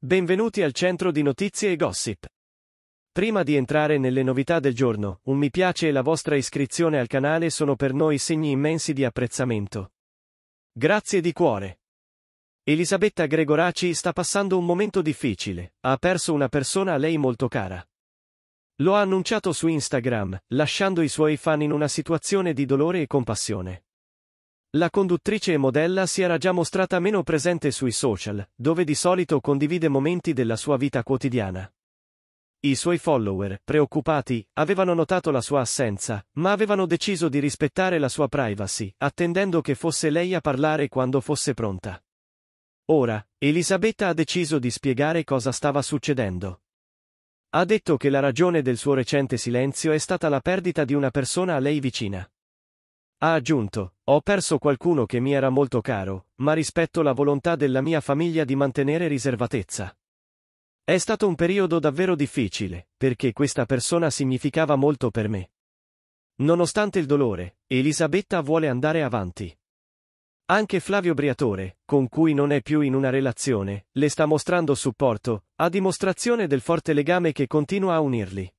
Benvenuti al centro di notizie e gossip. Prima di entrare nelle novità del giorno, un mi piace e la vostra iscrizione al canale sono per noi segni immensi di apprezzamento. Grazie di cuore. Elisabetta Gregoraci sta passando un momento difficile, ha perso una persona a lei molto cara. Lo ha annunciato su Instagram, lasciando i suoi fan in una situazione di dolore e compassione. La conduttrice e modella si era già mostrata meno presente sui social, dove di solito condivide momenti della sua vita quotidiana. I suoi follower, preoccupati, avevano notato la sua assenza, ma avevano deciso di rispettare la sua privacy, attendendo che fosse lei a parlare quando fosse pronta. Ora, Elisabetta ha deciso di spiegare cosa stava succedendo. Ha detto che la ragione del suo recente silenzio è stata la perdita di una persona a lei vicina. Ha aggiunto, ho perso qualcuno che mi era molto caro, ma rispetto la volontà della mia famiglia di mantenere riservatezza. È stato un periodo davvero difficile, perché questa persona significava molto per me. Nonostante il dolore, Elisabetta vuole andare avanti. Anche Flavio Briatore, con cui non è più in una relazione, le sta mostrando supporto, a dimostrazione del forte legame che continua a unirli.